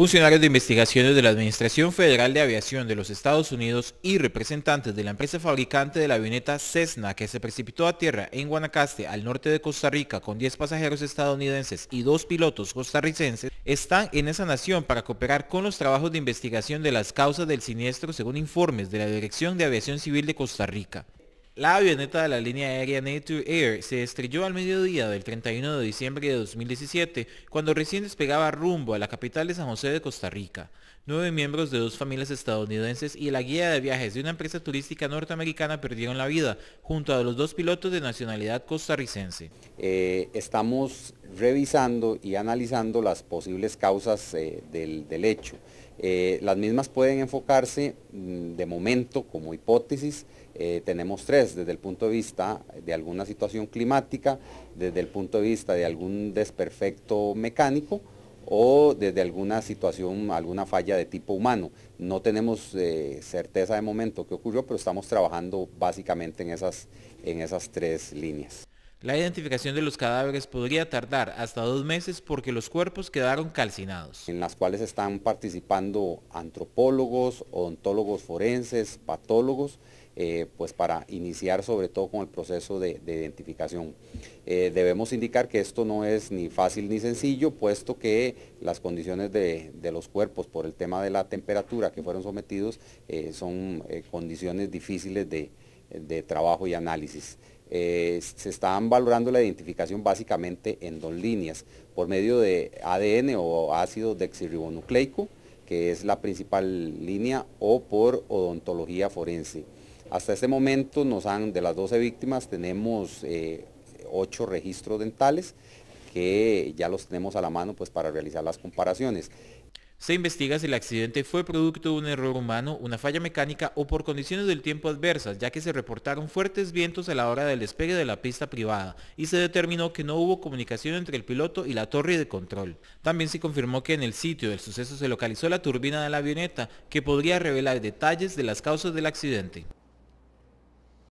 Funcionarios de investigaciones de la Administración Federal de Aviación de los Estados Unidos y representantes de la empresa fabricante de la avioneta Cessna que se precipitó a tierra en Guanacaste, al norte de Costa Rica, con 10 pasajeros estadounidenses y dos pilotos costarricenses, están en esa nación para cooperar con los trabajos de investigación de las causas del siniestro según informes de la Dirección de Aviación Civil de Costa Rica. La avioneta de la línea aérea Nature Air se estrelló al mediodía del 31 de diciembre de 2017 cuando recién despegaba rumbo a la capital de San José de Costa Rica. Nueve miembros de dos familias estadounidenses y la guía de viajes de una empresa turística norteamericana perdieron la vida junto a los dos pilotos de nacionalidad costarricense. Eh, estamos revisando y analizando las posibles causas eh, del, hecho. Eh, las mismas pueden enfocarse mm, de momento como hipótesis. Eh, tenemos tres, desde el punto de vista de alguna situación climática, desde el punto de vista de algún desperfecto mecánico o desde alguna situación, alguna falla de tipo humano. No tenemos certeza de momento qué ocurrió, pero estamos trabajando básicamente en esas, en esas tres líneas. La identificación de los cadáveres podría tardar hasta dos meses porque los cuerpos quedaron calcinados. En las cuales están participando antropólogos, ontólogos forenses, patólogos, eh, pues para iniciar sobre todo con el proceso de, identificación. Eh, debemos indicar que esto no es ni fácil ni sencillo, puesto que las condiciones de, los cuerpos por el tema de la temperatura que fueron sometidos eh, son condiciones difíciles de trabajo y análisis. Eh, se están valorando la identificación básicamente en dos líneas, por medio de ADN o ácido dexirribonucleico, que es la principal línea, o por odontología forense. Hasta este momento nos han, de las 12 víctimas tenemos eh, 8 registros dentales que ya los tenemos a la mano pues, para realizar las comparaciones. Se investiga si el accidente fue producto de un error humano, una falla mecánica o por condiciones del tiempo adversas, ya que se reportaron fuertes vientos a la hora del despegue de la pista privada y se determinó que no hubo comunicación entre el piloto y la torre de control. También se confirmó que en el sitio del suceso se localizó la turbina de la avioneta, que podría revelar detalles de las causas del accidente.